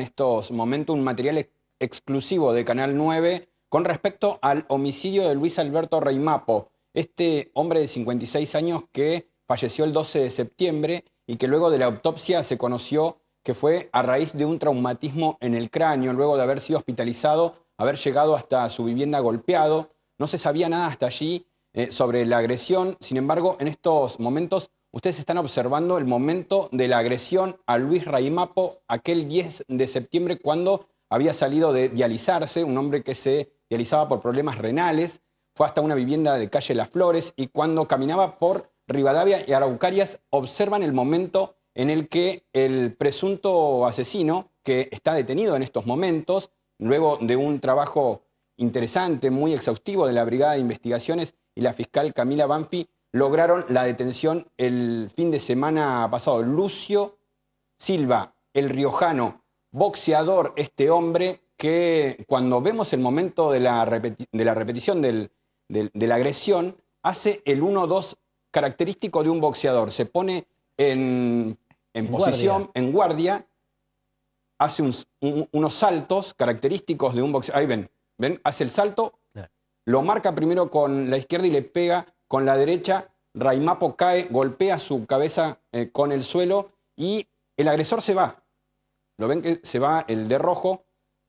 en estos momentos un material exclusivo de Canal 9 con respecto al homicidio de Luis Alberto Reymapo, este hombre de 56 años que falleció el 12 de septiembre y que luego de la autopsia se conoció que fue a raíz de un traumatismo en el cráneo, luego de haber sido hospitalizado, haber llegado hasta su vivienda golpeado. No se sabía nada hasta allí eh, sobre la agresión, sin embargo, en estos momentos Ustedes están observando el momento de la agresión a Luis Raimapo aquel 10 de septiembre cuando había salido de dializarse, un hombre que se dializaba por problemas renales, fue hasta una vivienda de calle Las Flores y cuando caminaba por Rivadavia y Araucarias observan el momento en el que el presunto asesino, que está detenido en estos momentos, luego de un trabajo interesante, muy exhaustivo de la Brigada de Investigaciones y la fiscal Camila Banfi, lograron la detención el fin de semana pasado. Lucio Silva, el riojano, boxeador, este hombre que cuando vemos el momento de la, de la repetición de la agresión, hace el 1-2 característico de un boxeador. Se pone en, posición, en guardia, hace unos saltos característicos de un boxeador. Ahí ven, ven, hace el salto, lo marca primero con la izquierda y le pega con la derecha, Raimapo cae, golpea su cabeza eh, con el suelo y el agresor se va. Lo ven que se va el de rojo,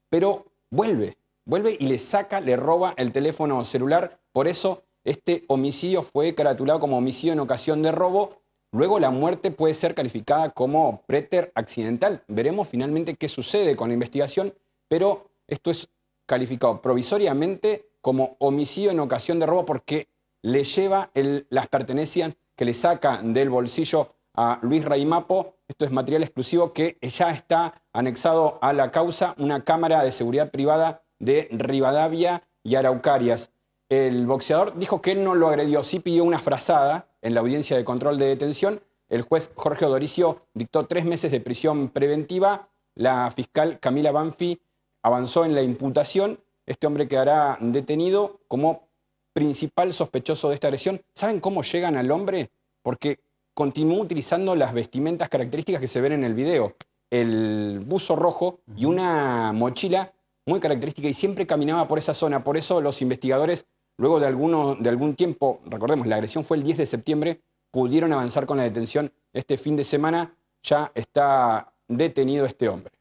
pero vuelve, vuelve y le saca, le roba el teléfono celular. Por eso este homicidio fue caratulado como homicidio en ocasión de robo. Luego la muerte puede ser calificada como preter accidental. Veremos finalmente qué sucede con la investigación, pero esto es calificado provisoriamente como homicidio en ocasión de robo porque le lleva las pertenencias que le saca del bolsillo a Luis Raimapo. Esto es material exclusivo que ya está anexado a la causa, una cámara de seguridad privada de Rivadavia y Araucarias. El boxeador dijo que él no lo agredió, sí pidió una frazada en la audiencia de control de detención. El juez Jorge Odoricio dictó tres meses de prisión preventiva. La fiscal Camila Banfi avanzó en la imputación. Este hombre quedará detenido como principal sospechoso de esta agresión. ¿Saben cómo llegan al hombre? Porque continúa utilizando las vestimentas características que se ven en el video. El buzo rojo y una mochila muy característica y siempre caminaba por esa zona. Por eso los investigadores, luego de, de algún tiempo, recordemos, la agresión fue el 10 de septiembre, pudieron avanzar con la detención. Este fin de semana ya está detenido este hombre.